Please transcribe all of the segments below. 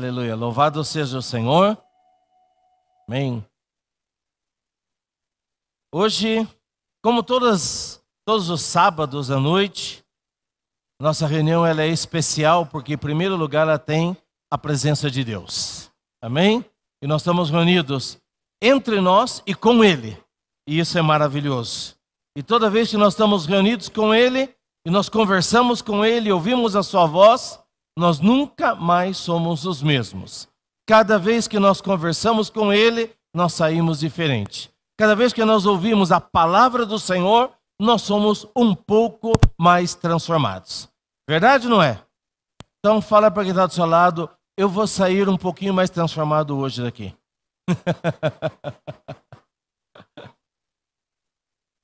Aleluia. Louvado seja o Senhor. Amém. Hoje, como todas, todos os sábados à noite, nossa reunião ela é especial porque, em primeiro lugar, ela tem a presença de Deus. Amém? E nós estamos reunidos entre nós e com Ele. E isso é maravilhoso. E toda vez que nós estamos reunidos com Ele, e nós conversamos com Ele, ouvimos a Sua voz, nós nunca mais somos os mesmos. Cada vez que nós conversamos com Ele, nós saímos diferente. Cada vez que nós ouvimos a palavra do Senhor, nós somos um pouco mais transformados. Verdade não é? Então fala para quem está do seu lado, eu vou sair um pouquinho mais transformado hoje daqui.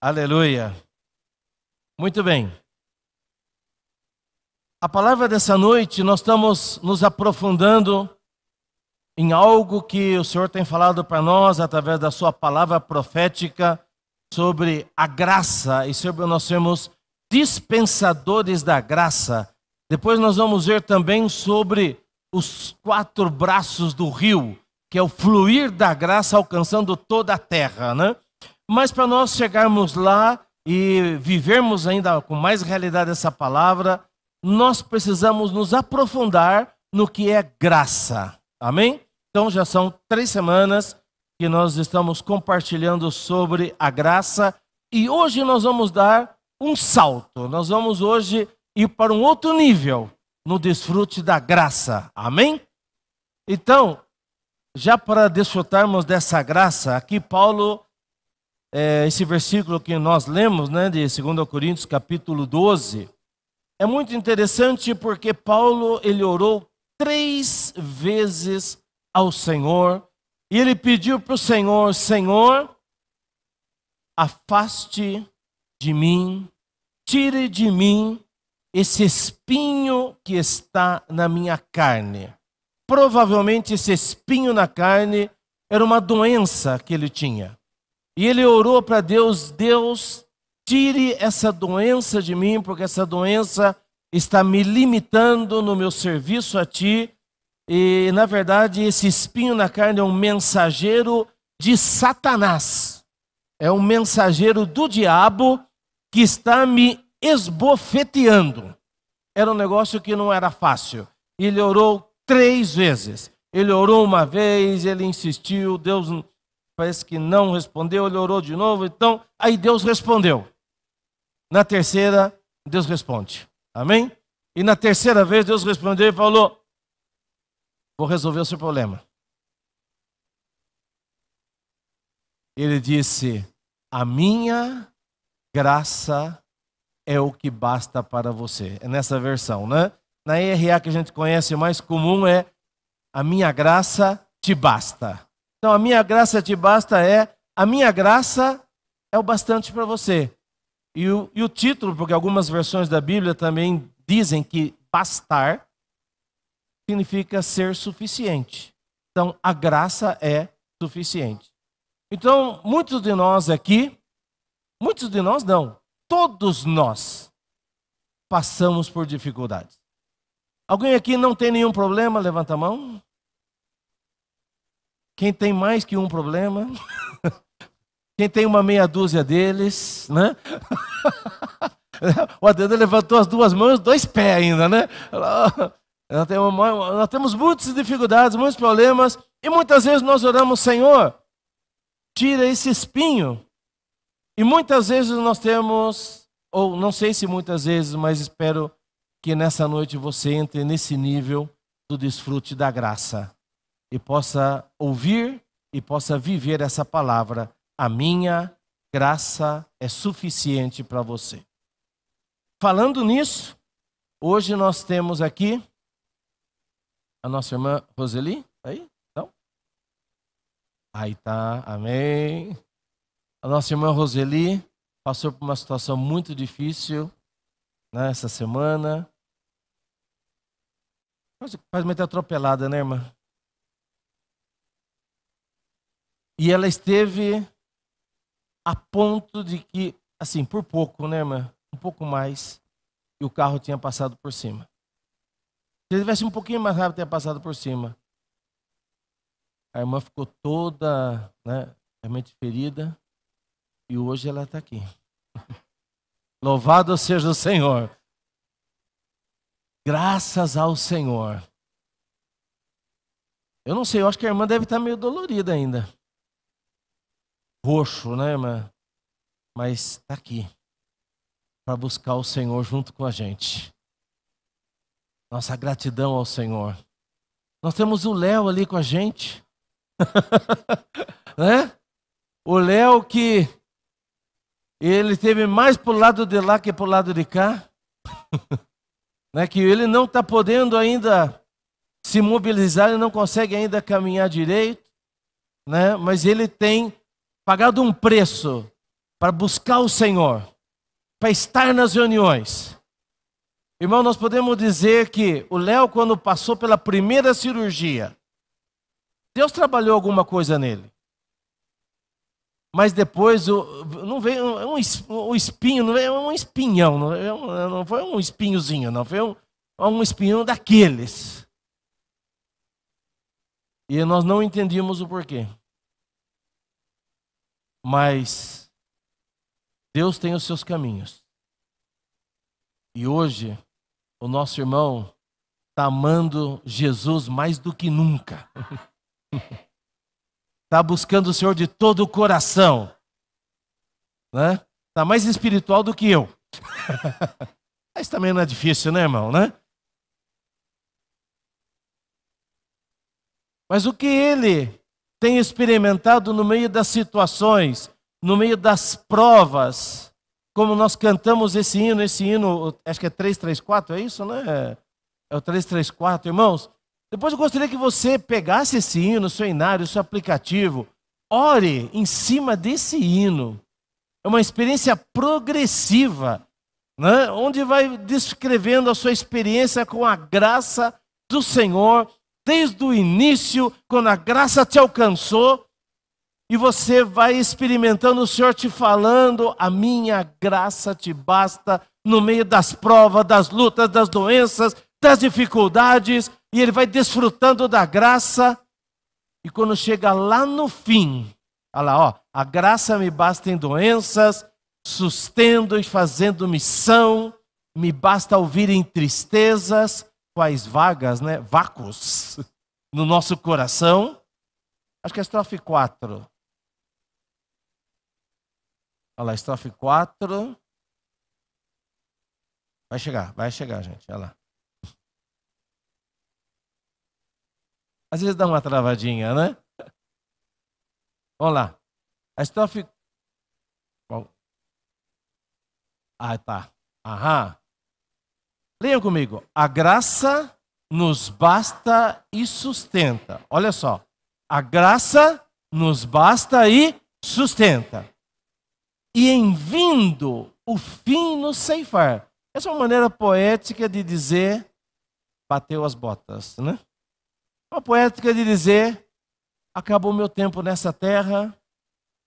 Aleluia. Muito bem. A palavra dessa noite, nós estamos nos aprofundando em algo que o Senhor tem falado para nós através da sua palavra profética sobre a graça e sobre nós sermos dispensadores da graça. Depois nós vamos ver também sobre os quatro braços do rio, que é o fluir da graça alcançando toda a terra, né? Mas para nós chegarmos lá e vivermos ainda com mais realidade essa palavra, nós precisamos nos aprofundar no que é graça. Amém? Então já são três semanas que nós estamos compartilhando sobre a graça e hoje nós vamos dar um salto. Nós vamos hoje ir para um outro nível no desfrute da graça. Amém? Então, já para desfrutarmos dessa graça, aqui Paulo, é, esse versículo que nós lemos, né, de 2 Coríntios capítulo 12, é muito interessante porque Paulo ele orou três vezes ao Senhor e ele pediu para o Senhor: Senhor, afaste de mim, tire de mim esse espinho que está na minha carne. Provavelmente esse espinho na carne era uma doença que ele tinha. E ele orou para Deus: Deus, Tire essa doença de mim, porque essa doença está me limitando no meu serviço a ti. E, na verdade, esse espinho na carne é um mensageiro de Satanás. É um mensageiro do diabo que está me esbofeteando. Era um negócio que não era fácil. Ele orou três vezes. Ele orou uma vez, ele insistiu, Deus parece que não respondeu, ele orou de novo. Então, aí Deus respondeu. Na terceira, Deus responde. Amém? E na terceira vez, Deus respondeu e falou: Vou resolver o seu problema. Ele disse: A minha graça é o que basta para você. É nessa versão, né? Na ERA que a gente conhece mais comum é a minha graça te basta. Então, a minha graça te basta é a minha graça é o bastante para você. E o, e o título, porque algumas versões da Bíblia também dizem que bastar significa ser suficiente. Então, a graça é suficiente. Então, muitos de nós aqui, muitos de nós não, todos nós passamos por dificuldades. Alguém aqui não tem nenhum problema? Levanta a mão. Quem tem mais que um problema? Quem tem uma meia dúzia deles, né? o Adriano levantou as duas mãos, dois pés ainda, né? Ah, nós temos muitas dificuldades, muitos problemas, e muitas vezes nós oramos, Senhor, tira esse espinho. E muitas vezes nós temos, ou não sei se muitas vezes, mas espero que nessa noite você entre nesse nível do desfrute da graça e possa ouvir e possa viver essa palavra a minha graça é suficiente para você. Falando nisso, hoje nós temos aqui a nossa irmã Roseli, aí? Então, Aí tá, amém. A nossa irmã Roseli passou por uma situação muito difícil nessa né, semana. Quase, quase muito atropelada, né, irmã? E ela esteve a ponto de que, assim, por pouco, né, irmã? Um pouco mais, e o carro tinha passado por cima. Se ele tivesse um pouquinho mais rápido, teria passado por cima. A irmã ficou toda, né, realmente ferida, e hoje ela está aqui. Louvado seja o Senhor. Graças ao Senhor. Eu não sei, eu acho que a irmã deve estar tá meio dolorida ainda roxo, né, irmã? Mas está aqui para buscar o Senhor junto com a gente. Nossa gratidão ao Senhor. Nós temos o Léo ali com a gente. né? O Léo que ele teve mais para o lado de lá que para o lado de cá. né? Que ele não está podendo ainda se mobilizar, ele não consegue ainda caminhar direito. Né? Mas ele tem pagado um preço para buscar o Senhor, para estar nas reuniões. Irmão, nós podemos dizer que o Léo, quando passou pela primeira cirurgia, Deus trabalhou alguma coisa nele. Mas depois o, não veio é um, um espinho, não veio é um espinhão, não, é não foi um espinhozinho, não, foi um, um espinhão daqueles. E nós não entendíamos o porquê. Mas Deus tem os seus caminhos. E hoje, o nosso irmão está amando Jesus mais do que nunca. Está buscando o Senhor de todo o coração. Né? Está mais espiritual do que eu. Mas também não é difícil, né, irmão? Né? Mas o que ele tem experimentado no meio das situações, no meio das provas, como nós cantamos esse hino, esse hino, acho que é 334, é isso, né? É o 334, irmãos. Depois eu gostaria que você pegasse esse hino, seu inário, seu aplicativo, ore em cima desse hino. É uma experiência progressiva, né? onde vai descrevendo a sua experiência com a graça do Senhor desde o início, quando a graça te alcançou, e você vai experimentando o Senhor te falando: a minha graça te basta no meio das provas, das lutas, das doenças, das dificuldades, e ele vai desfrutando da graça. E quando chega lá no fim, olha lá, ó, a graça me basta em doenças, sustendo e fazendo missão, me basta ouvir em tristezas, quais vagas, né, vacos no nosso coração. Acho que é estrofe 4. Olha lá, estrofe 4. Vai chegar, vai chegar, gente. Olha lá. Às vezes dá uma travadinha, né? Vamos lá. A estrofe. Ah, tá. Aham. Leiam comigo. A graça nos basta e sustenta. Olha só. A graça nos basta e sustenta. E em vindo o fim nos ceifar. Essa é uma maneira poética de dizer bateu as botas, né? Uma poética de dizer acabou meu tempo nessa terra,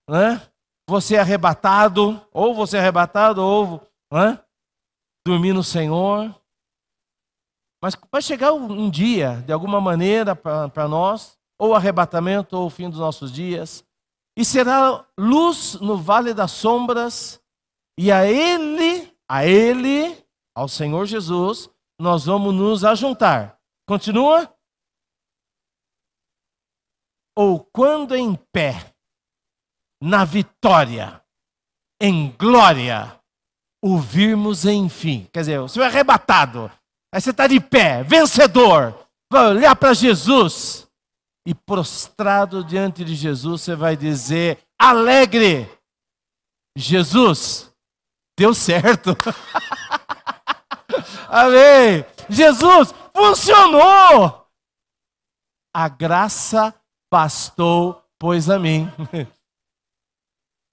né? Você é arrebatado, ou você é arrebatado, ou né? dormir no Senhor, mas vai chegar um dia, de alguma maneira, para nós, ou arrebatamento, ou o fim dos nossos dias, e será luz no vale das sombras, e a Ele, a Ele, ao Senhor Jesus, nós vamos nos ajuntar. Continua? Ou quando em pé, na vitória, em glória, o virmos enfim. Quer dizer, o Senhor é arrebatado. Aí você está de pé, vencedor, vai olhar para Jesus e prostrado diante de Jesus, você vai dizer: alegre, Jesus, deu certo. Amém. Jesus, funcionou. A graça bastou, pois a mim.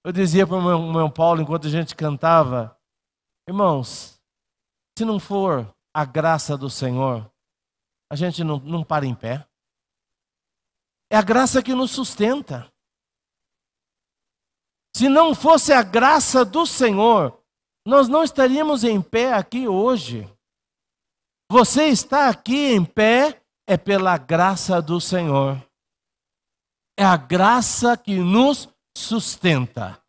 Eu dizia para o meu, meu Paulo, enquanto a gente cantava, irmãos, se não for a graça do Senhor, a gente não, não para em pé. É a graça que nos sustenta. Se não fosse a graça do Senhor, nós não estaríamos em pé aqui hoje. Você está aqui em pé é pela graça do Senhor. É a graça que nos sustenta.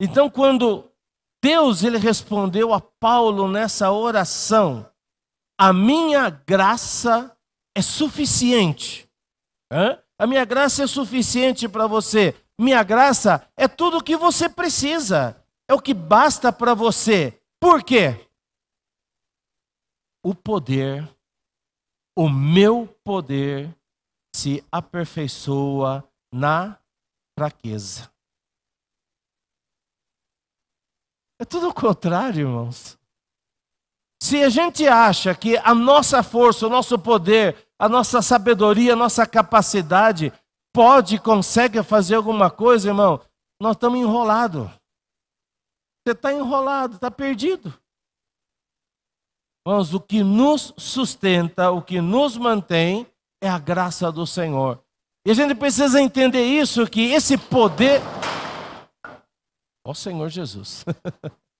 Então, quando Deus ele respondeu a Paulo nessa oração: A minha graça é suficiente. Hã? A minha graça é suficiente para você. Minha graça é tudo o que você precisa. É o que basta para você. Por quê? O poder, o meu poder, se aperfeiçoa na fraqueza. É tudo o contrário, irmãos. Se a gente acha que a nossa força, o nosso poder, a nossa sabedoria, a nossa capacidade pode, consegue fazer alguma coisa, irmão, nós estamos enrolados. Você está enrolado, está perdido. Irmãos, o que nos sustenta, o que nos mantém é a graça do Senhor. E a gente precisa entender isso, que esse poder Ó Senhor Jesus.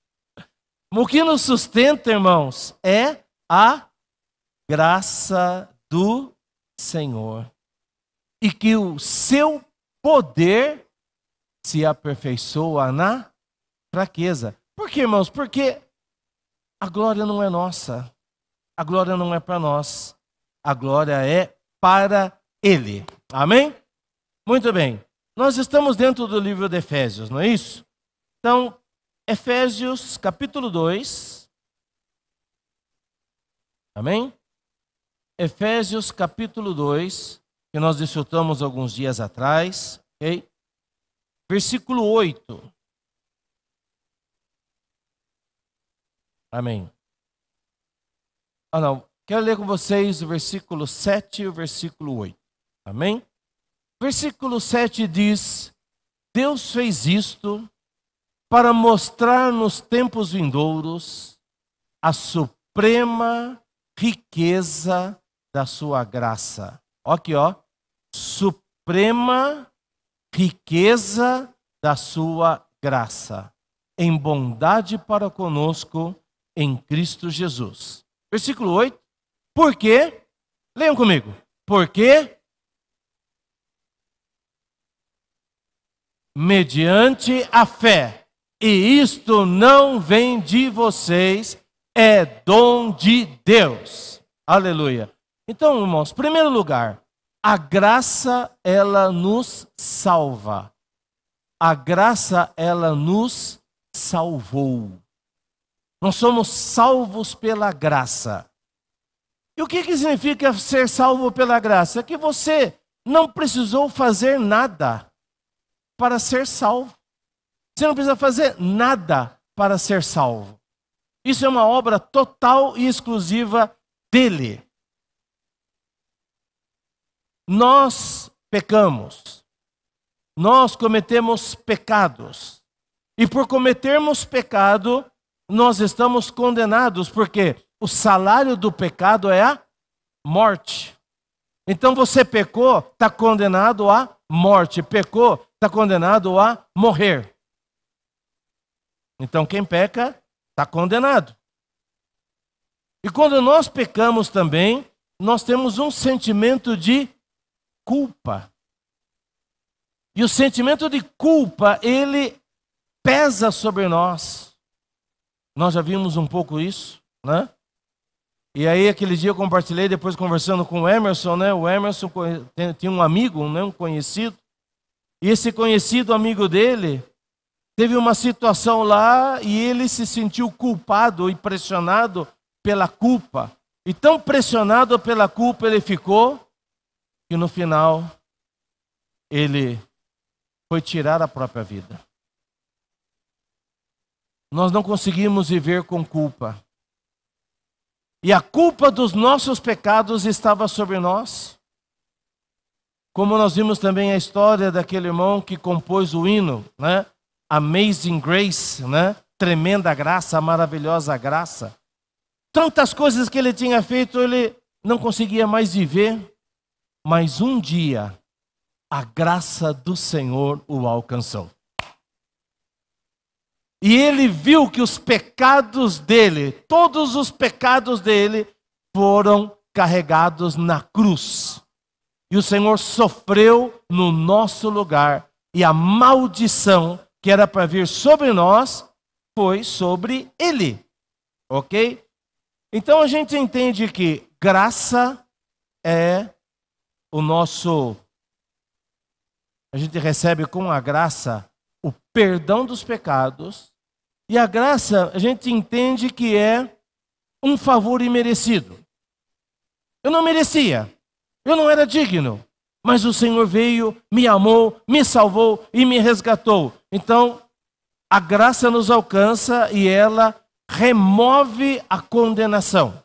o que nos sustenta, irmãos, é a graça do Senhor. E que o seu poder se aperfeiçoa na fraqueza. Por que, irmãos? Porque a glória não é nossa. A glória não é para nós. A glória é para Ele. Amém? Muito bem. Nós estamos dentro do livro de Efésios, não é isso? Então, Efésios capítulo 2. Amém? Efésios capítulo 2, que nós desfrutamos alguns dias atrás, ok? Versículo 8. Amém. Ah, não. Quero ler com vocês o versículo 7 e o versículo 8. Amém? Versículo 7 diz: Deus fez isto para mostrar nos tempos vindouros a suprema riqueza da sua graça. Ó aqui, ó. Suprema riqueza da sua graça, em bondade para conosco em Cristo Jesus. Versículo 8. Porque, leiam comigo, porque mediante a fé e isto não vem de vocês, é dom de Deus. Aleluia. Então, irmãos, primeiro lugar, a graça ela nos salva. A graça ela nos salvou. Nós somos salvos pela graça. E o que, que significa ser salvo pela graça? É que você não precisou fazer nada para ser salvo. Você não precisa fazer nada para ser salvo. Isso é uma obra total e exclusiva dele. Nós pecamos. Nós cometemos pecados. E por cometermos pecado, nós estamos condenados, porque o salário do pecado é a morte. Então você pecou, está condenado à morte. Pecou, está condenado a morrer. Então, quem peca está condenado. E quando nós pecamos também, nós temos um sentimento de culpa. E o sentimento de culpa, ele pesa sobre nós. Nós já vimos um pouco isso, né? E aí aquele dia eu compartilhei depois conversando com o Emerson, né? O Emerson tinha um amigo, né? um conhecido. E esse conhecido amigo dele, Teve uma situação lá e ele se sentiu culpado e pressionado pela culpa. E tão pressionado pela culpa ele ficou, que no final ele foi tirar a própria vida. Nós não conseguimos viver com culpa. E a culpa dos nossos pecados estava sobre nós. Como nós vimos também a história daquele irmão que compôs o hino, né? Amazing Grace, né? Tremenda graça, maravilhosa graça. Tantas coisas que ele tinha feito, ele não conseguia mais viver, mas um dia a graça do Senhor o alcançou. E ele viu que os pecados dele, todos os pecados dele, foram carregados na cruz. E o Senhor sofreu no nosso lugar, e a maldição que era para vir sobre nós, foi sobre ele. Ok? Então a gente entende que graça é o nosso. A gente recebe com a graça o perdão dos pecados. E a graça a gente entende que é um favor imerecido. Eu não merecia. Eu não era digno mas o Senhor veio, me amou, me salvou e me resgatou. Então, a graça nos alcança e ela remove a condenação.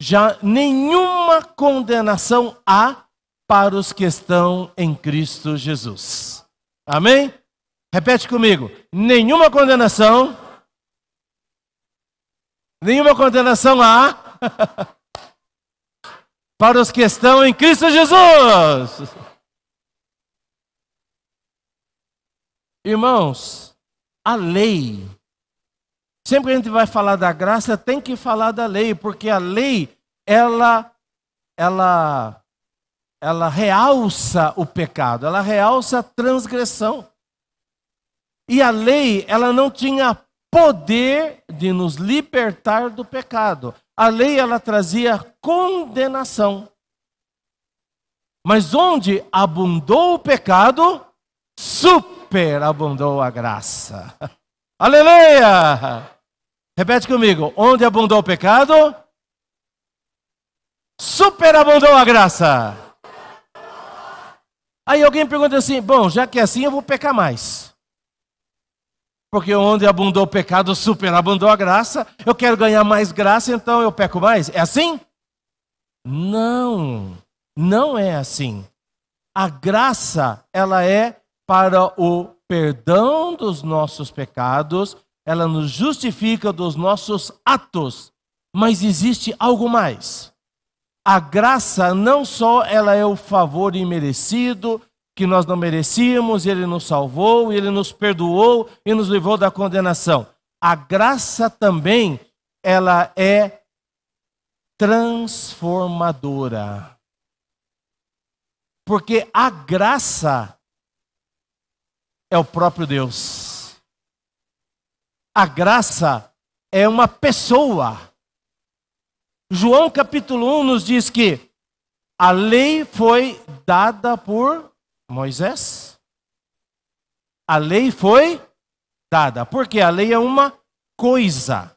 Já nenhuma condenação há para os que estão em Cristo Jesus. Amém? Repete comigo: nenhuma condenação, nenhuma condenação há para os que estão em Cristo Jesus. Irmãos, a lei. Sempre que a gente vai falar da graça, tem que falar da lei, porque a lei ela ela ela realça o pecado, ela realça a transgressão. E a lei, ela não tinha poder de nos libertar do pecado. A lei ela trazia condenação. Mas onde abundou o pecado, superabundou a graça. Aleluia! Repete comigo. Onde abundou o pecado, superabundou a graça. Aí alguém pergunta assim: bom, já que é assim, eu vou pecar mais. Porque onde abundou o pecado, superabundou a graça. Eu quero ganhar mais graça, então eu peco mais. É assim? Não, não é assim. A graça, ela é para o perdão dos nossos pecados, ela nos justifica dos nossos atos. Mas existe algo mais. A graça não só ela é o favor imerecido, que nós não merecíamos, e ele nos salvou, e ele nos perdoou e nos livrou da condenação. A graça também, ela é transformadora. Porque a graça é o próprio Deus. A graça é uma pessoa. João capítulo 1 nos diz que a lei foi dada por Moisés. A lei foi dada, porque a lei é uma coisa.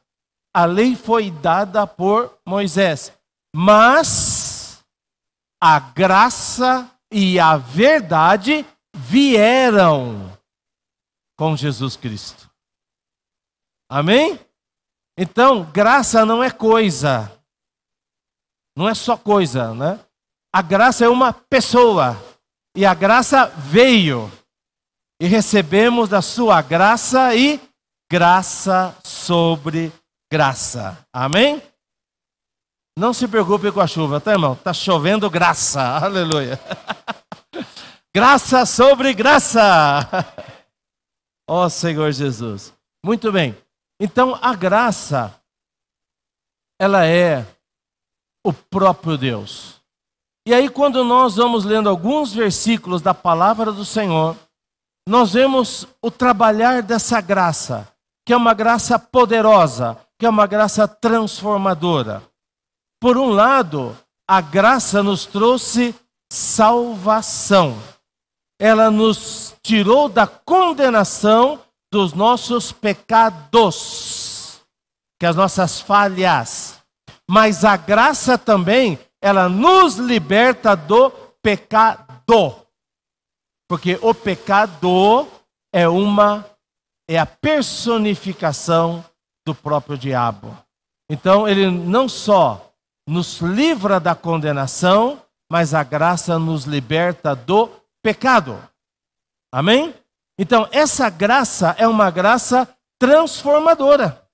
A lei foi dada por Moisés, mas a graça e a verdade vieram com Jesus Cristo. Amém? Então, graça não é coisa. Não é só coisa, né? A graça é uma pessoa e a graça veio. E recebemos da sua graça e graça sobre graça. Amém? Não se preocupe com a chuva, tá, irmão? Tá chovendo graça. Aleluia. graça sobre graça. Ó oh, Senhor Jesus. Muito bem. Então a graça ela é o próprio Deus. E aí, quando nós vamos lendo alguns versículos da palavra do Senhor, nós vemos o trabalhar dessa graça, que é uma graça poderosa, que é uma graça transformadora. Por um lado, a graça nos trouxe salvação. Ela nos tirou da condenação dos nossos pecados, que é as nossas falhas. Mas a graça também ela nos liberta do pecado. Porque o pecado é uma é a personificação do próprio diabo. Então ele não só nos livra da condenação, mas a graça nos liberta do pecado. Amém? Então, essa graça é uma graça transformadora.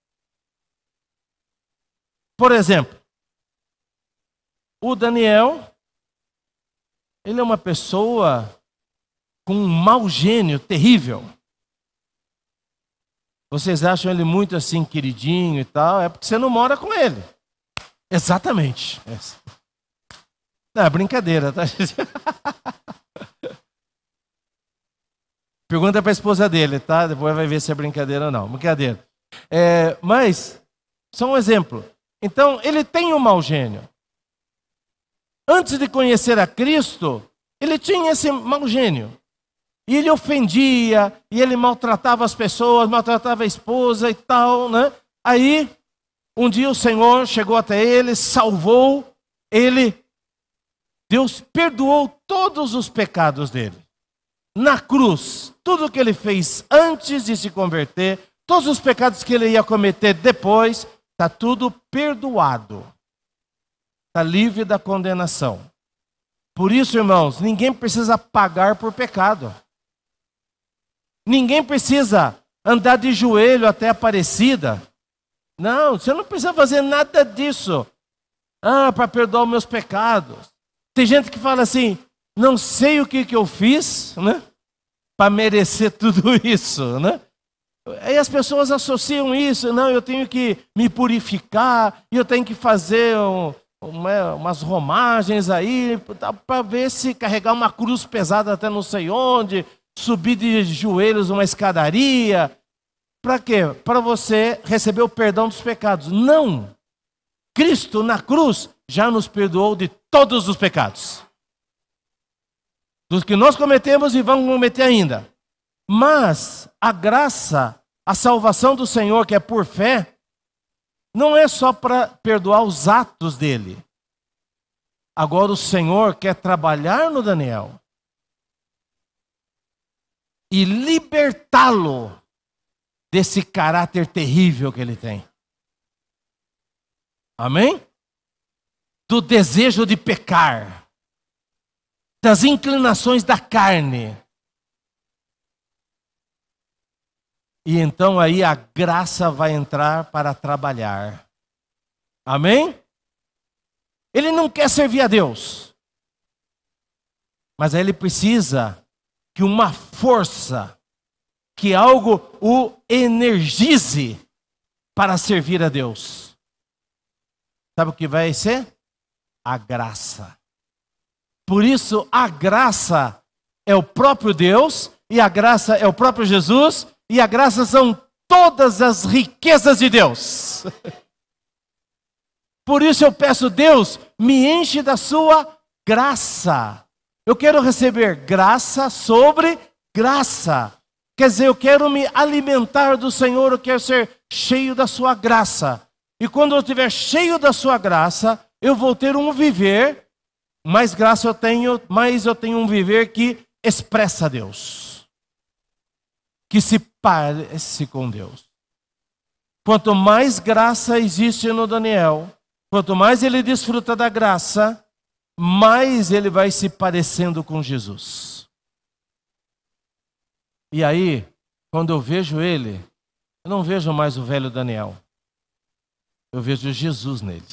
Por exemplo, o Daniel, ele é uma pessoa com um mau gênio terrível. Vocês acham ele muito assim, queridinho e tal? É porque você não mora com ele. Exatamente. Não, é, é brincadeira, tá? Pergunta para a esposa dele, tá? Depois vai ver se é brincadeira ou não. Brincadeira. É, mas, só um exemplo. Então, ele tem um mau gênio antes de conhecer a Cristo, ele tinha esse mau gênio. E ele ofendia, e ele maltratava as pessoas, maltratava a esposa e tal, né? Aí, um dia o Senhor chegou até ele, salvou ele. Deus perdoou todos os pecados dele. Na cruz, tudo que ele fez antes de se converter, todos os pecados que ele ia cometer depois, está tudo perdoado está livre da condenação. Por isso, irmãos, ninguém precisa pagar por pecado. Ninguém precisa andar de joelho até Aparecida. Não, você não precisa fazer nada disso. Ah, para perdoar os meus pecados. Tem gente que fala assim: não sei o que, que eu fiz, né? Para merecer tudo isso, né? Aí as pessoas associam isso, não, eu tenho que me purificar, eu tenho que fazer um, uma, umas romagens aí, para ver se carregar uma cruz pesada até não sei onde, subir de joelhos uma escadaria. Para quê? Para você receber o perdão dos pecados. Não! Cristo na cruz já nos perdoou de todos os pecados. Dos que nós cometemos e vamos cometer ainda. Mas a graça, a salvação do Senhor, que é por fé, não é só para perdoar os atos dele. Agora o Senhor quer trabalhar no Daniel e libertá-lo desse caráter terrível que ele tem. Amém? Do desejo de pecar, das inclinações da carne E então aí a graça vai entrar para trabalhar. Amém? Ele não quer servir a Deus. Mas aí ele precisa que uma força, que algo o energize para servir a Deus. Sabe o que vai ser? A graça. Por isso, a graça é o próprio Deus, e a graça é o próprio Jesus, e a graça são todas as riquezas de Deus. Por isso eu peço, Deus, me enche da sua graça. Eu quero receber graça sobre graça. Quer dizer, eu quero me alimentar do Senhor, eu quero ser cheio da sua graça. E quando eu estiver cheio da sua graça, eu vou ter um viver, mais graça eu tenho, mais eu tenho um viver que expressa Deus que se parece com Deus. Quanto mais graça existe no Daniel, quanto mais ele desfruta da graça, mais ele vai se parecendo com Jesus. E aí, quando eu vejo ele, eu não vejo mais o velho Daniel. Eu vejo Jesus nele.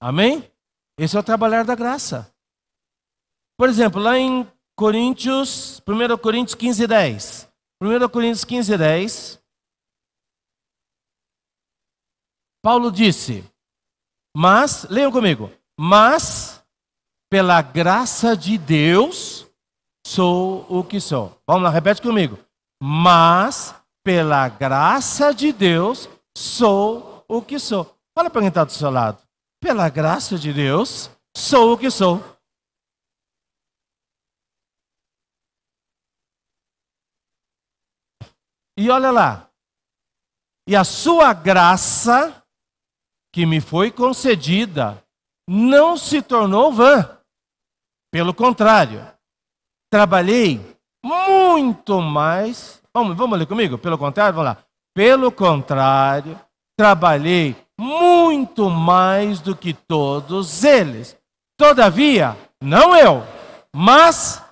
Amém? Esse é o trabalhar da graça. Por exemplo, lá em Coríntios, 1 Coríntios 15, 10. 1 Coríntios 15, 10. Paulo disse, mas, leiam comigo, mas pela graça de Deus sou o que sou. Vamos lá, repete comigo. Mas pela graça de Deus sou o que sou. Olha para quem está do seu lado. Pela graça de Deus sou o que sou. E olha lá. E a sua graça, que me foi concedida, não se tornou vã. Pelo contrário, trabalhei muito mais. Vamos, vamos ler comigo? Pelo contrário, vamos lá. Pelo contrário, trabalhei muito mais do que todos eles. Todavia, não eu, mas.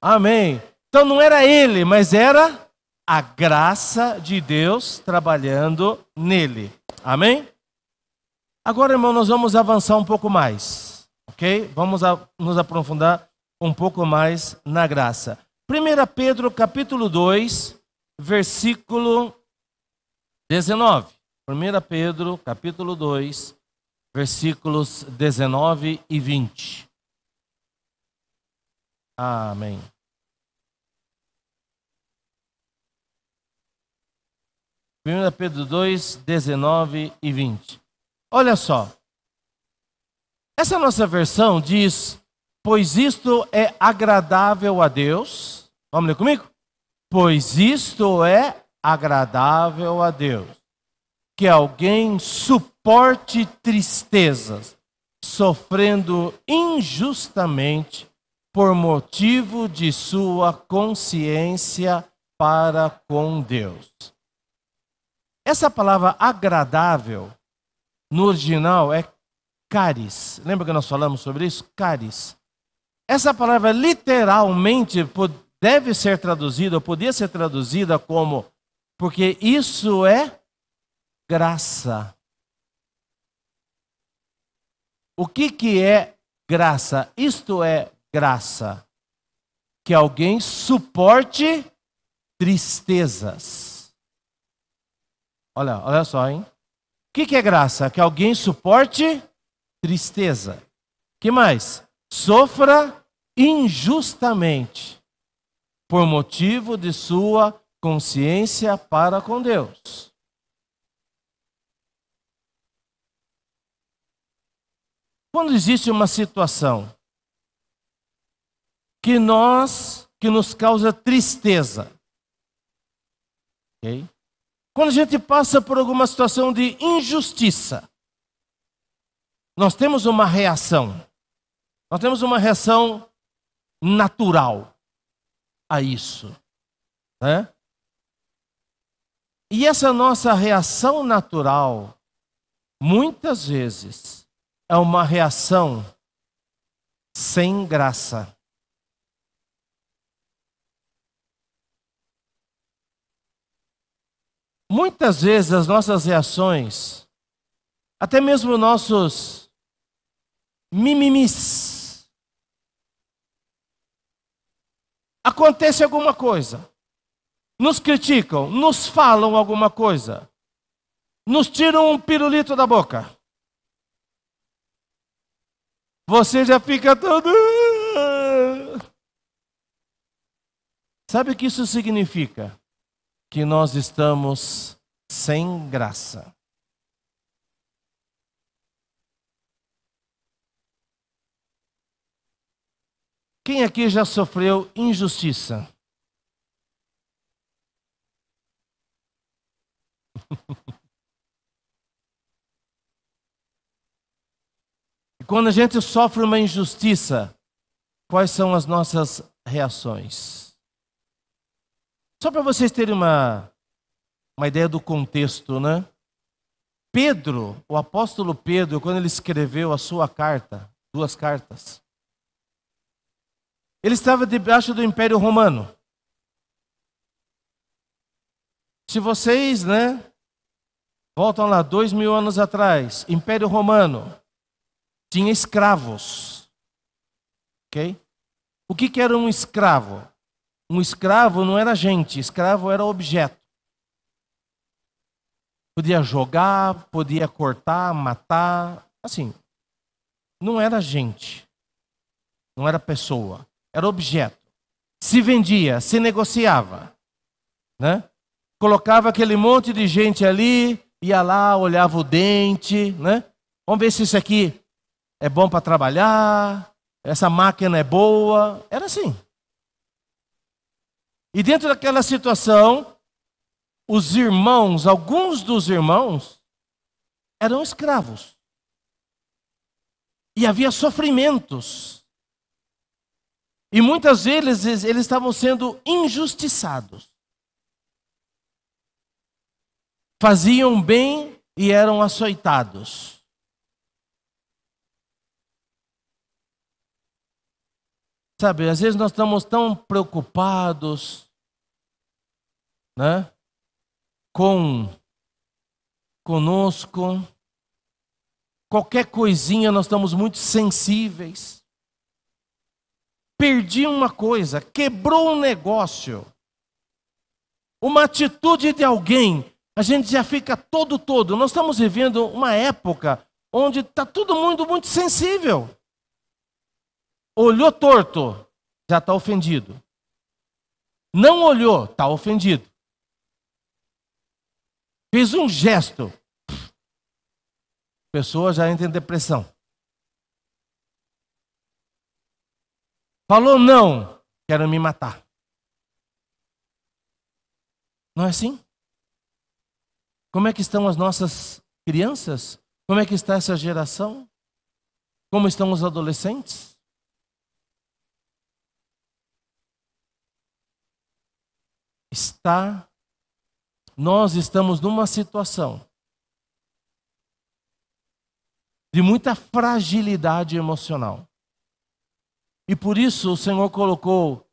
Amém. Então não era ele, mas era a graça de Deus trabalhando nele. Amém? Agora, irmão, nós vamos avançar um pouco mais, ok? Vamos a, nos aprofundar um pouco mais na graça. 1 Pedro capítulo 2, versículo 19. 1 Pedro capítulo 2, versículos 19 e 20. Amém. 1 é Pedro 2, 19 e 20. Olha só. Essa nossa versão diz: Pois isto é agradável a Deus. Vamos ler comigo? Pois isto é agradável a Deus. Que alguém suporte tristezas, sofrendo injustamente por motivo de sua consciência para com Deus. Essa palavra agradável, no original, é caris. Lembra que nós falamos sobre isso? Caris. Essa palavra literalmente deve ser traduzida, ou podia ser traduzida como, porque isso é graça. O que, que é graça? Isto é graça. Que alguém suporte tristezas Olha, olha só, hein? O que, que é graça? Que alguém suporte tristeza. Que mais? Sofra injustamente por motivo de sua consciência para com Deus. Quando existe uma situação que nós que nos causa tristeza, okay? Quando a gente passa por alguma situação de injustiça, nós temos uma reação. Nós temos uma reação natural a isso. Né? E essa nossa reação natural, muitas vezes, é uma reação sem graça. Muitas vezes as nossas reações, até mesmo nossos mimimis, acontece alguma coisa, nos criticam, nos falam alguma coisa, nos tiram um pirulito da boca. Você já fica todo. Sabe o que isso significa? que nós estamos sem graça. Quem aqui já sofreu injustiça? e quando a gente sofre uma injustiça, quais são as nossas reações? Só para vocês terem uma, uma ideia do contexto, né? Pedro, o apóstolo Pedro, quando ele escreveu a sua carta, duas cartas, ele estava debaixo do Império Romano. Se vocês, né, voltam lá dois mil anos atrás, Império Romano tinha escravos, ok? O que, que era um escravo? Um escravo não era gente, escravo era objeto. Podia jogar, podia cortar, matar, assim. Não era gente. Não era pessoa, era objeto. Se vendia, se negociava, né? Colocava aquele monte de gente ali, ia lá, olhava o dente, né? Vamos ver se isso aqui é bom para trabalhar, essa máquina é boa. Era assim. E dentro daquela situação, os irmãos, alguns dos irmãos, eram escravos. E havia sofrimentos. E muitas vezes eles estavam sendo injustiçados. Faziam bem e eram açoitados. Sabe, às vezes nós estamos tão preocupados né? com conosco. Qualquer coisinha nós estamos muito sensíveis. Perdi uma coisa, quebrou um negócio. Uma atitude de alguém, a gente já fica todo todo. Nós estamos vivendo uma época onde está todo mundo muito sensível. Olhou torto, já está ofendido. Não olhou, está ofendido. Fiz um gesto. A pessoa já entra em depressão. Falou não, quero me matar. Não é assim? Como é que estão as nossas crianças? Como é que está essa geração? Como estão os adolescentes? Está nós estamos numa situação de muita fragilidade emocional. E por isso o Senhor colocou,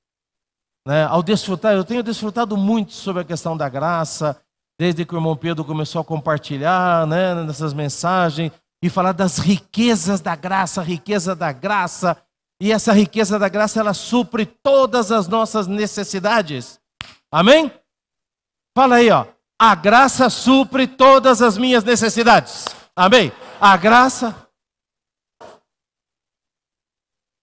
né, ao desfrutar, eu tenho desfrutado muito sobre a questão da graça, desde que o irmão Pedro começou a compartilhar né, nessas mensagens e falar das riquezas da graça, riqueza da graça. E essa riqueza da graça, ela supre todas as nossas necessidades. Amém? Fala aí, ó. A graça supre todas as minhas necessidades. Amém? A graça.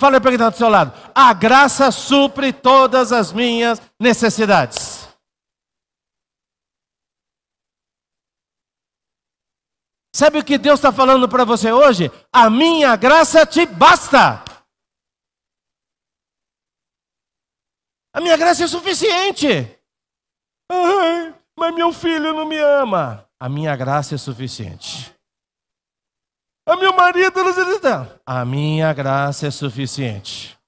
Fala para quem está do seu lado. A graça supre todas as minhas necessidades. Sabe o que Deus está falando para você hoje? A minha graça te basta. A minha graça é suficiente. Uhum. Mas meu filho não me ama. A minha graça é suficiente. A meu marido não se dá. A minha graça é suficiente.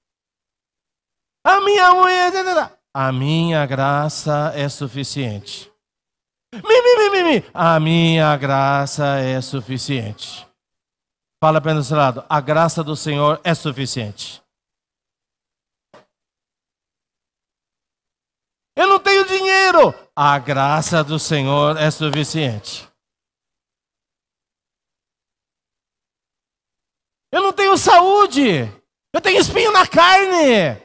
A minha mulher. É A minha graça é suficiente. Mi, mi, mi, mi, mi. A minha graça é suficiente. Fala para o seu lado. A graça do Senhor é suficiente. Eu não tenho dinheiro. A graça do Senhor é suficiente. Eu não tenho saúde. Eu tenho espinho na carne.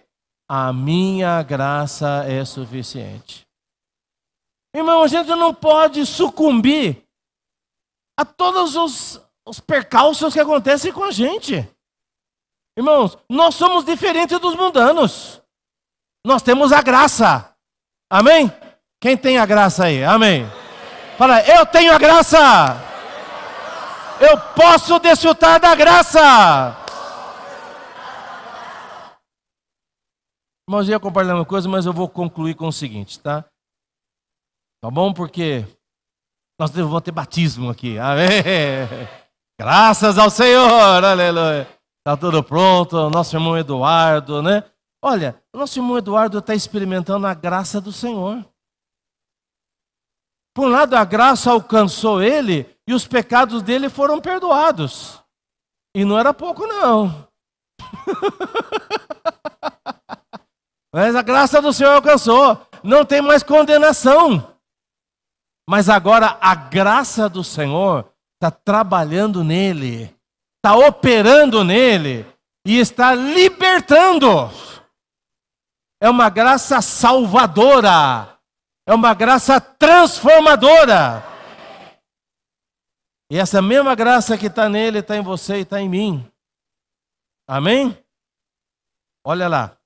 A minha graça é suficiente. Irmão, a gente não pode sucumbir a todos os, os percalços que acontecem com a gente. Irmãos, nós somos diferentes dos mundanos. Nós temos a graça. Amém? Quem tem a graça aí? Amém. Fala, eu tenho a graça. Eu posso desfrutar da graça. Irmãos, eu ia compartilhar uma coisa, mas eu vou concluir com o seguinte, tá? Tá bom? Porque nós devemos ter batismo aqui. Amém. Graças ao Senhor. Aleluia. Tá tudo pronto. Nosso irmão Eduardo, né? Olha, nosso irmão Eduardo está experimentando a graça do Senhor. Por um lado, a graça alcançou ele e os pecados dele foram perdoados. E não era pouco, não. Mas a graça do Senhor alcançou. Não tem mais condenação. Mas agora a graça do Senhor está trabalhando nele, está operando nele e está libertando é uma graça salvadora, é uma graça transformadora. E essa mesma graça que está nele, está em você e está em mim. Amém? Olha lá.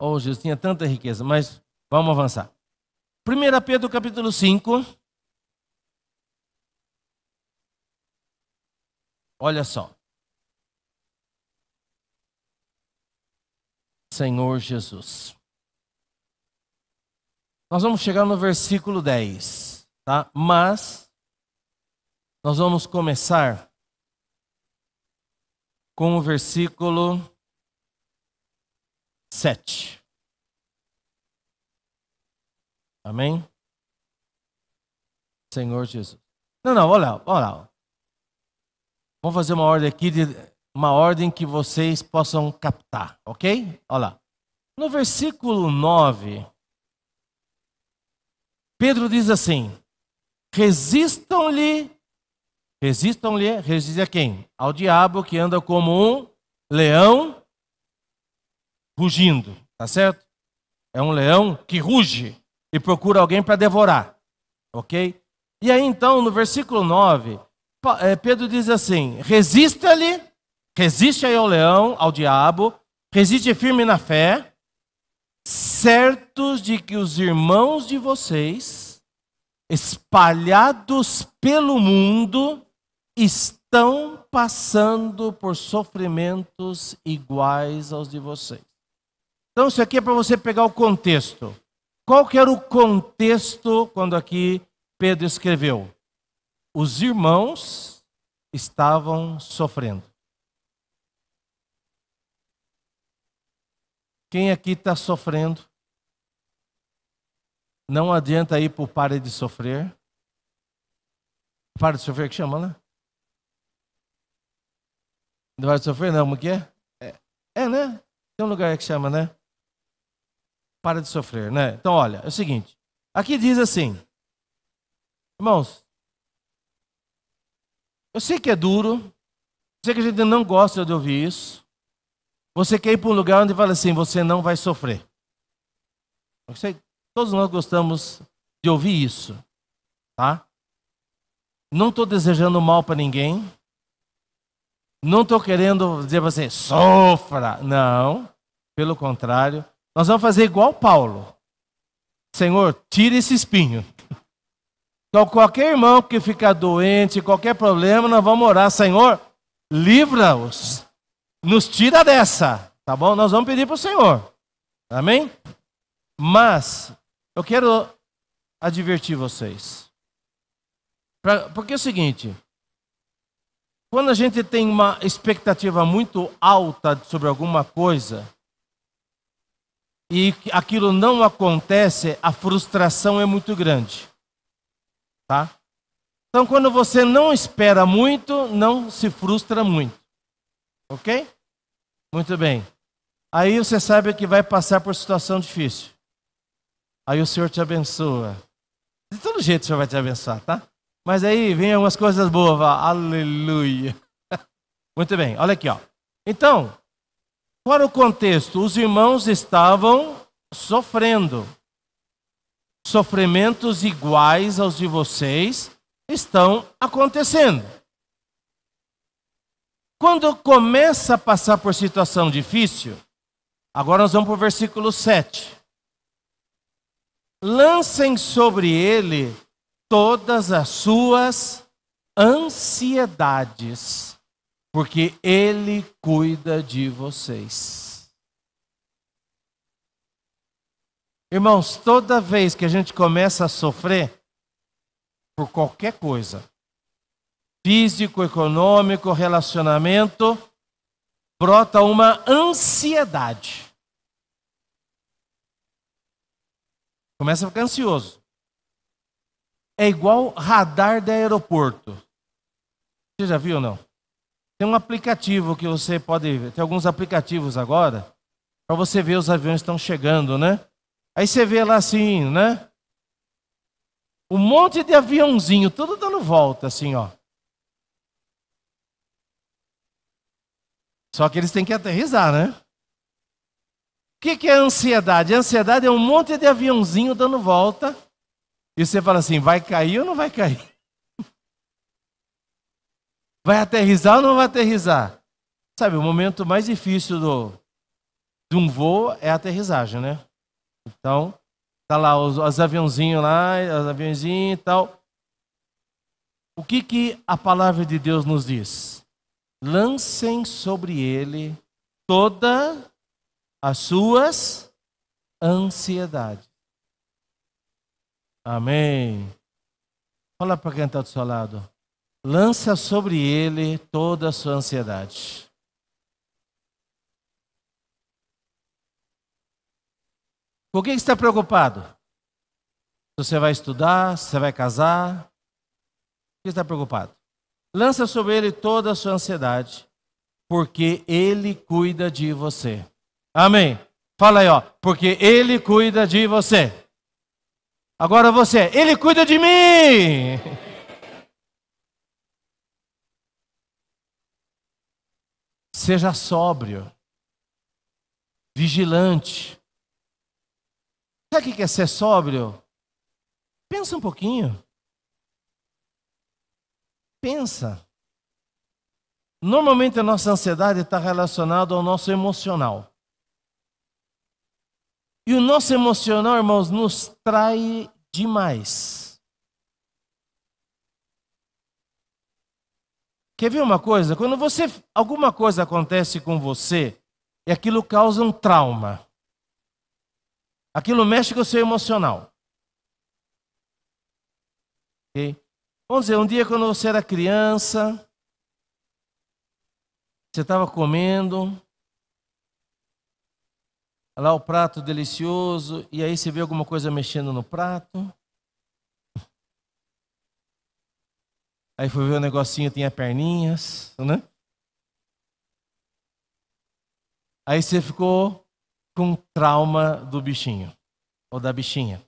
Oh, Jesus tinha tanta riqueza, mas vamos avançar. 1 Pedro capítulo 5. Olha só. Senhor Jesus. Nós vamos chegar no versículo 10, tá? Mas nós vamos começar com o versículo 7. Amém? Senhor Jesus. Não, não, olha, olha. Vamos fazer uma ordem aqui de uma ordem que vocês possam captar, ok? Olha lá. No versículo 9, Pedro diz assim: resistam-lhe, resistam-lhe, resiste a quem? Ao diabo que anda como um leão rugindo, tá certo? É um leão que ruge e procura alguém para devorar, ok? E aí então, no versículo 9, eh, Pedro diz assim: resista-lhe Resiste aí ao leão, ao diabo, resiste firme na fé, certos de que os irmãos de vocês, espalhados pelo mundo, estão passando por sofrimentos iguais aos de vocês. Então, isso aqui é para você pegar o contexto. Qual que era o contexto quando aqui Pedro escreveu? Os irmãos estavam sofrendo. Quem aqui está sofrendo? Não adianta ir por pare de sofrer. Para de sofrer que chama, né? Não vai sofrer, não, como que é? é? é né? Tem um lugar que chama, né? Para de sofrer, né? Então, olha, é o seguinte. Aqui diz assim, irmãos, eu sei que é duro, eu sei que a gente não gosta de ouvir isso, você quer ir para um lugar onde fala assim: você não vai sofrer. todos nós gostamos de ouvir isso, tá? Não estou desejando mal para ninguém. Não estou querendo dizer para você, sofra. Não, pelo contrário. Nós vamos fazer igual Paulo. Senhor, tira esse espinho. Então, qualquer irmão que ficar doente, qualquer problema, nós vamos orar, Senhor, livra-os nos tira dessa, tá bom? Nós vamos pedir para o Senhor, amém? Mas, eu quero advertir vocês. Pra, porque é o seguinte: quando a gente tem uma expectativa muito alta sobre alguma coisa e aquilo não acontece, a frustração é muito grande, tá? Então, quando você não espera muito, não se frustra muito, ok? Muito bem. Aí você sabe que vai passar por situação difícil. Aí o Senhor te abençoa. De todo jeito o Senhor vai te abençoar, tá? Mas aí vem algumas coisas boas, aleluia. Muito bem, olha aqui, ó. Então, para o contexto? Os irmãos estavam sofrendo. Sofrimentos iguais aos de vocês estão acontecendo. Quando começa a passar por situação difícil, agora nós vamos para o versículo 7. Lancem sobre ele todas as suas ansiedades, porque ele cuida de vocês. Irmãos, toda vez que a gente começa a sofrer por qualquer coisa, físico, econômico, relacionamento, brota uma ansiedade. Começa a ficar ansioso. É igual radar de aeroporto. Você já viu ou não? Tem um aplicativo que você pode ver. Tem alguns aplicativos agora para você ver os aviões estão chegando, né? Aí você vê lá assim, né? Um monte de aviãozinho, tudo dando volta, assim, ó. Só que eles têm que aterrizar, né? O que, é ansiedade? A ansiedade é um monte de aviãozinho dando volta e você fala assim: vai cair ou não vai cair? Vai aterrizar ou não vai aterrizar? Sabe, o momento mais difícil do, de um voo é a aterrissagem, né? Então, tá lá os, os aviãozinhos lá, os aviãozinhos e tal. O que, que a palavra de Deus nos diz? lancem sobre ele toda as suas ansiedades. Amém. Fala para quem está do seu lado. Lança sobre ele toda a sua ansiedade. Com o que está preocupado? Se você vai estudar, se você vai casar, o que está preocupado? Lança sobre ele toda a sua ansiedade, porque ele cuida de você. Amém. Fala aí, ó, porque ele cuida de você. Agora você, ele cuida de mim. Seja sóbrio, vigilante. Sabe o que é ser sóbrio? Pensa um pouquinho pensa. Normalmente a nossa ansiedade está relacionada ao nosso emocional. E o nosso emocional, irmãos, nos trai demais. Quer ver uma coisa? Quando você alguma coisa acontece com você e aquilo causa um trauma, aquilo mexe com o seu emocional. Okay? Vamos dizer, um dia quando você era criança, você estava comendo, lá o prato delicioso, e aí você vê alguma coisa mexendo no prato. Aí foi ver o negocinho, tinha perninhas, né? Aí você ficou com trauma do bichinho, ou da bichinha.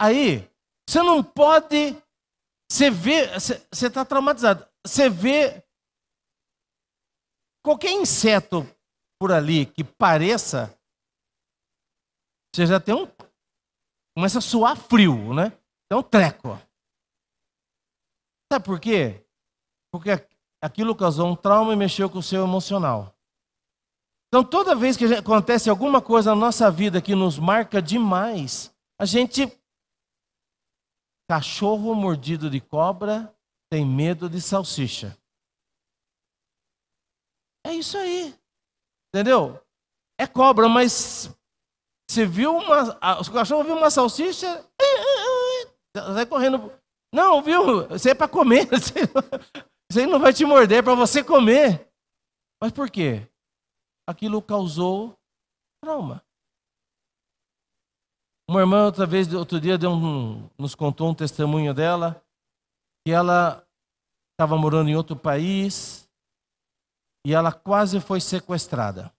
Aí, você não pode. Você vê. Você está traumatizado. Você vê. Qualquer inseto por ali que pareça. Você já tem um. Começa a suar frio, né? um então, treco. Sabe por quê? Porque aquilo causou um trauma e mexeu com o seu emocional. Então, toda vez que acontece alguma coisa na nossa vida que nos marca demais, a gente Cachorro mordido de cobra tem medo de salsicha. É isso aí. Entendeu? É cobra, mas você viu uma. O cachorro viu uma salsicha. vai correndo. Não, viu? Isso é para comer. Isso aí não vai te morder, é para você comer. Mas por quê? Aquilo causou trauma. Uma irmã, outra vez, outro dia, um, nos contou um testemunho dela, que ela estava morando em outro país e ela quase foi sequestrada.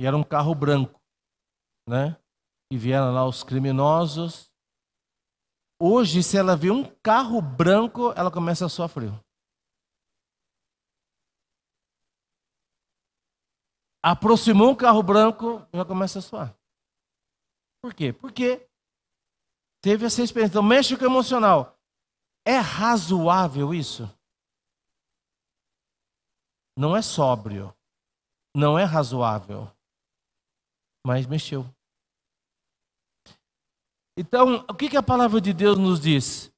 E era um carro branco, né? E vieram lá os criminosos. Hoje, se ela vê um carro branco, ela começa a sofrer. Aproximou um carro branco, já começa a suar. Por quê? Porque teve essa experiência. Então, mexe com o emocional. É razoável isso? Não é sóbrio. Não é razoável. Mas mexeu. Então, o que, que a palavra de Deus nos diz?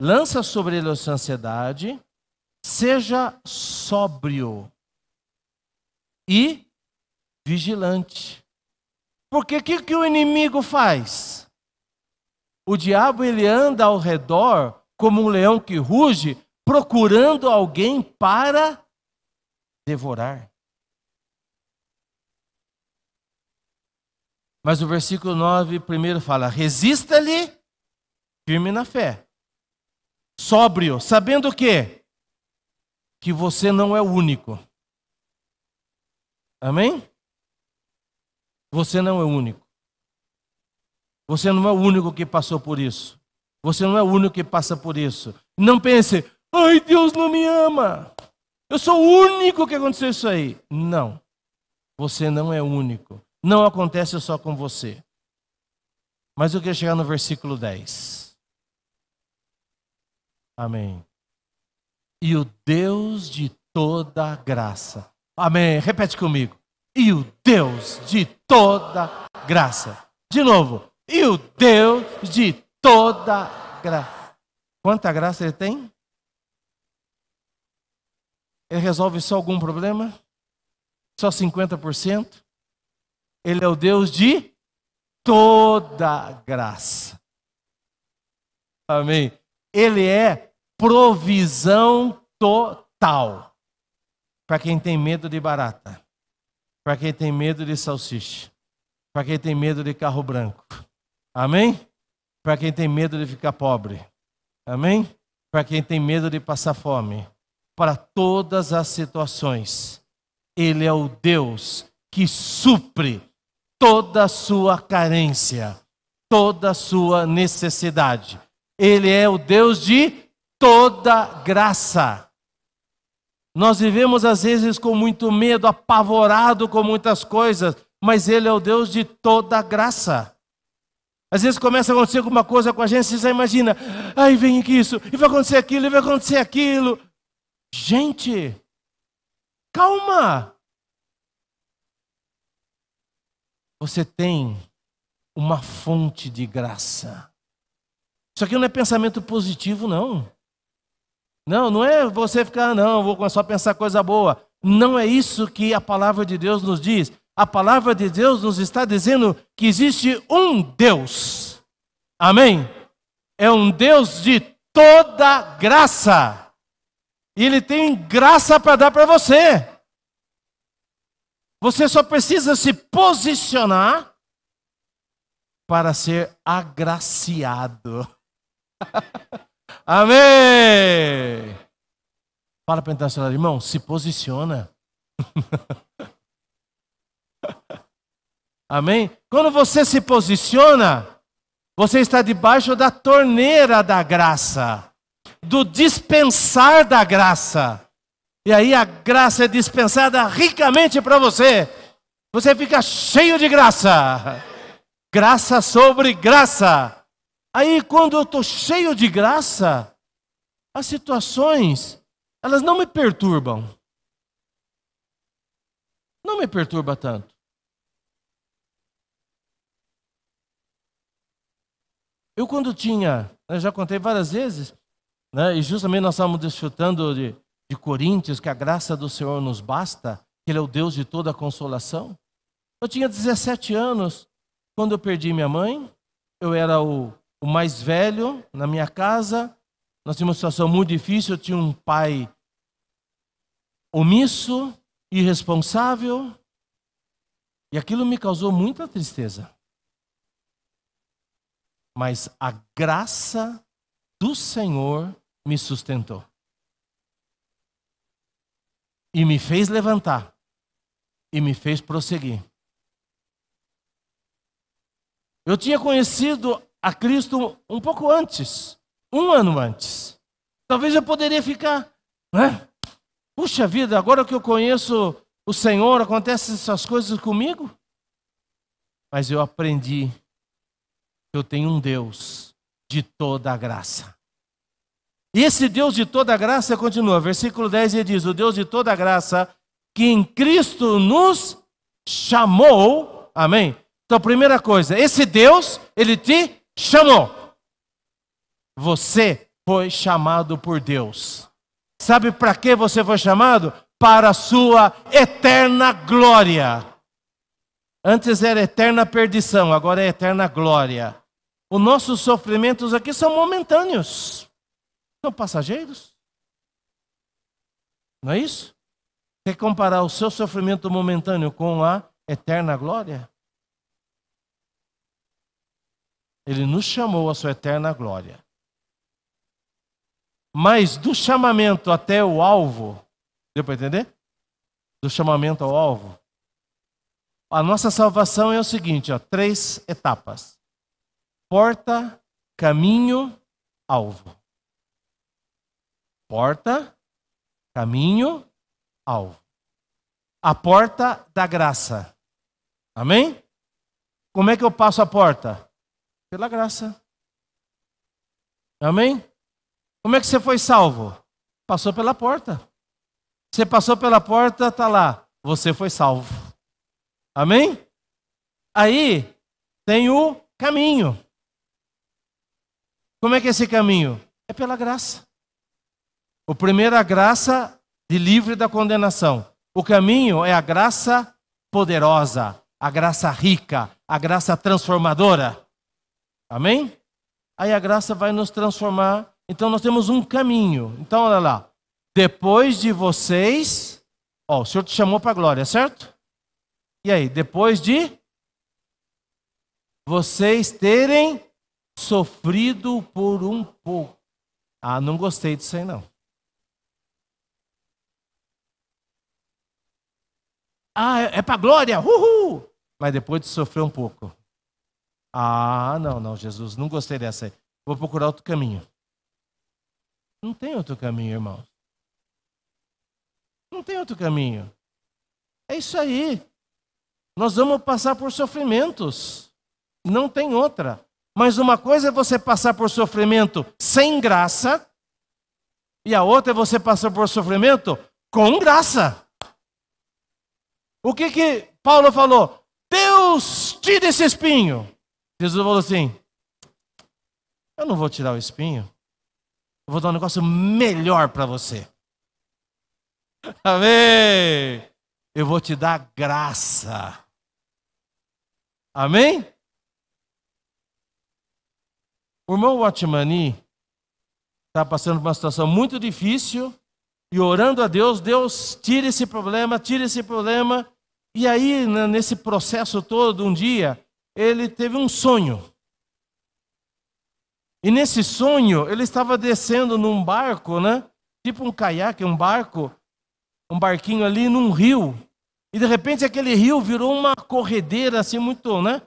Lança sobre ele a sua ansiedade, seja sóbrio e vigilante. Porque o que, que o inimigo faz? O diabo ele anda ao redor como um leão que ruge, procurando alguém para devorar. Mas o versículo 9 primeiro fala: resista-lhe firme na fé, sóbrio, sabendo o quê? Que você não é o único. Amém? Você não é o único. Você não é o único que passou por isso. Você não é o único que passa por isso. Não pense, ai, Deus não me ama. Eu sou o único que aconteceu isso aí. Não. Você não é o único. Não acontece só com você. Mas eu queria chegar no versículo 10. Amém. E o Deus de toda graça. Amém. Repete comigo e o Deus de toda graça. De novo, e o Deus de toda graça. Quanta graça ele tem? Ele resolve só algum problema? Só 50%? Ele é o Deus de toda graça. Amém. Ele é provisão total para quem tem medo de barata para quem tem medo de salsicha, para quem tem medo de carro branco. Amém? Para quem tem medo de ficar pobre. Amém? Para quem tem medo de passar fome. Para todas as situações. Ele é o Deus que supre toda a sua carência, toda a sua necessidade. Ele é o Deus de toda graça. Nós vivemos às vezes com muito medo, apavorado com muitas coisas, mas Ele é o Deus de toda graça. Às vezes começa a acontecer alguma coisa com a gente, você já imagina, aí vem isso, e vai acontecer aquilo, e vai acontecer aquilo. Gente, calma! Você tem uma fonte de graça. Isso aqui não é pensamento positivo, não. Não, não é você ficar, não, vou só pensar coisa boa. Não é isso que a palavra de Deus nos diz. A palavra de Deus nos está dizendo que existe um Deus. Amém? É um Deus de toda graça. E Ele tem graça para dar para você. Você só precisa se posicionar para ser agraciado. Amém! Fala para entrar seu irmão, se posiciona. Amém? Quando você se posiciona, você está debaixo da torneira da graça, do dispensar da graça. E aí a graça é dispensada ricamente para você. Você fica cheio de graça. Graça sobre graça. Aí, quando eu estou cheio de graça, as situações, elas não me perturbam. Não me perturba tanto. Eu, quando tinha, eu né, já contei várias vezes, né, e justamente nós estávamos desfrutando de, de Coríntios, que a graça do Senhor nos basta, que Ele é o Deus de toda a consolação. Eu tinha 17 anos quando eu perdi minha mãe, eu era o o mais velho na minha casa. Nós tínhamos uma situação muito difícil. Eu tinha um pai omisso, irresponsável. E aquilo me causou muita tristeza. Mas a graça do Senhor me sustentou. E me fez levantar. E me fez prosseguir. Eu tinha conhecido a Cristo um pouco antes, um ano antes. Talvez eu poderia ficar, né? Puxa vida, agora que eu conheço o Senhor, acontecem essas coisas comigo? Mas eu aprendi que eu tenho um Deus de toda a graça. E esse Deus de toda a graça continua, versículo 10 ele diz: O Deus de toda a graça que em Cristo nos chamou. Amém? Então, primeira coisa, esse Deus, ele te chamou. Você foi chamado por Deus. Sabe para que você foi chamado? Para a sua eterna glória. Antes era eterna perdição, agora é eterna glória. Os nossos sofrimentos aqui são momentâneos, são passageiros. Não é isso? Quer comparar o seu sofrimento momentâneo com a eterna glória? Ele nos chamou à sua eterna glória. Mas do chamamento até o alvo, deu para entender? Do chamamento ao alvo. A nossa salvação é o seguinte, ó, três etapas. Porta, caminho, alvo. Porta, caminho, alvo. A porta da graça. Amém? Como é que eu passo a porta? Pela graça. Amém? Como é que você foi salvo? Passou pela porta. Você passou pela porta, está lá. Você foi salvo. Amém? Aí tem o caminho. Como é que é esse caminho? É pela graça. O primeiro é a graça de livre da condenação. O caminho é a graça poderosa, a graça rica, a graça transformadora. Amém? Aí a graça vai nos transformar. Então nós temos um caminho. Então olha lá. Depois de vocês, ó, o Senhor te chamou para a glória, certo? E aí, depois de vocês terem sofrido por um pouco. Ah, não gostei disso aí não. Ah, é para glória, uhul! Mas depois de sofrer um pouco. Ah, não, não, Jesus, não gostei dessa aí. Vou procurar outro caminho. Não tem outro caminho, irmão. Não tem outro caminho. É isso aí. Nós vamos passar por sofrimentos. Não tem outra. Mas uma coisa é você passar por sofrimento sem graça, e a outra é você passar por sofrimento com graça. O que que Paulo falou? Deus tira esse espinho. Jesus falou assim: Eu não vou tirar o espinho, eu vou dar um negócio melhor para você. Amém! Eu vou te dar graça. Amém? O irmão Watmani está passando por uma situação muito difícil e orando a Deus, Deus tira esse problema, tira esse problema. E aí, nesse processo todo, um dia, ele teve um sonho. E nesse sonho, ele estava descendo num barco, né? Tipo um caiaque, um barco, um barquinho ali num rio. E de repente aquele rio virou uma corredeira assim muito, né?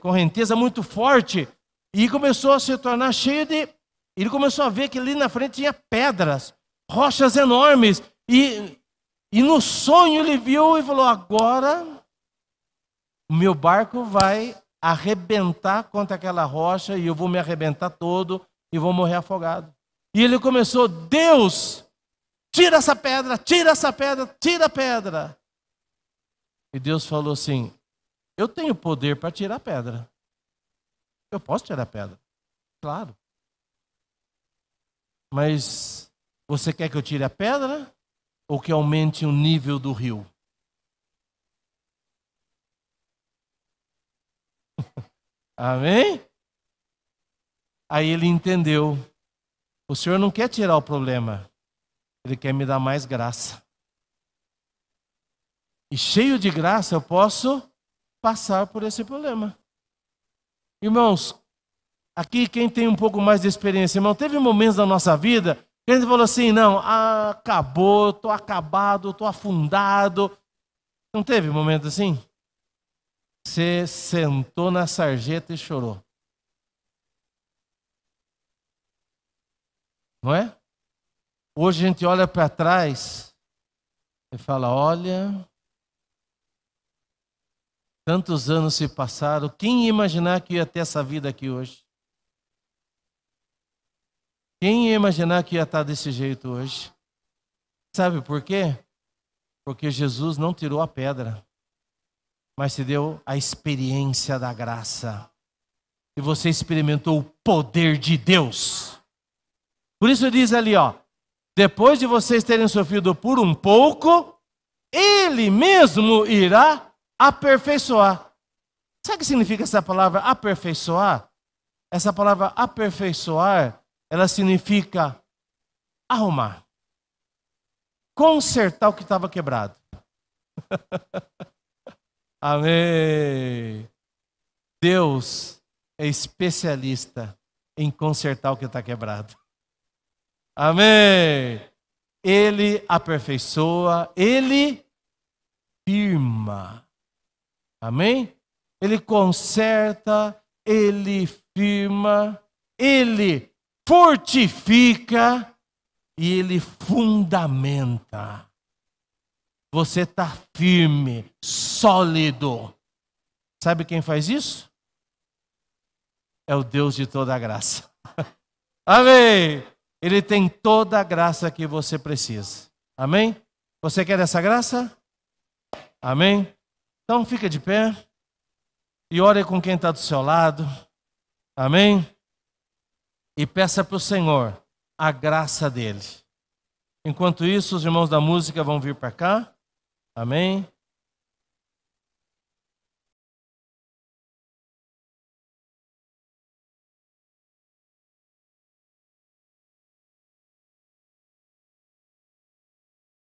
Correnteza muito forte. E começou a se tornar cheio de. Ele começou a ver que ali na frente tinha pedras, rochas enormes. E, e no sonho ele viu e falou: agora o meu barco vai arrebentar contra aquela rocha e eu vou me arrebentar todo e vou morrer afogado. E ele começou: Deus, tira essa pedra, tira essa pedra, tira a pedra. E Deus falou assim: Eu tenho poder para tirar a pedra. Eu posso tirar a pedra, claro. Mas você quer que eu tire a pedra ou que aumente o nível do rio? Amém? Aí ele entendeu. O Senhor não quer tirar o problema, Ele quer me dar mais graça. E cheio de graça eu posso passar por esse problema. Irmãos, aqui quem tem um pouco mais de experiência, irmão, teve momentos da nossa vida que a gente falou assim: não, acabou, estou acabado, estou afundado. Não teve momento assim? Você sentou na sarjeta e chorou. Não é? Hoje a gente olha para trás e fala: olha, tantos anos se passaram, quem ia imaginar que ia ter essa vida aqui hoje? Quem ia imaginar que ia estar desse jeito hoje? Sabe por quê? Porque Jesus não tirou a pedra mas te deu a experiência da graça. E você experimentou o poder de Deus. Por isso diz ali, ó, depois de vocês terem sofrido por um pouco, ele mesmo irá aperfeiçoar. Sabe o que significa essa palavra aperfeiçoar? Essa palavra aperfeiçoar, ela significa arrumar. Consertar o que estava quebrado. Amém. Deus é especialista em consertar o que está quebrado. Amém. Ele aperfeiçoa, ele firma. Amém? Ele conserta, ele firma, ele fortifica e ele fundamenta. Você está firme, sólido. Sabe quem faz isso? É o Deus de toda a graça. Amém. Ele tem toda a graça que você precisa. Amém? Você quer essa graça? Amém? Então fica de pé e ore com quem está do seu lado. Amém? E peça para o Senhor a graça dele. Enquanto isso, os irmãos da música vão vir para cá. Amém?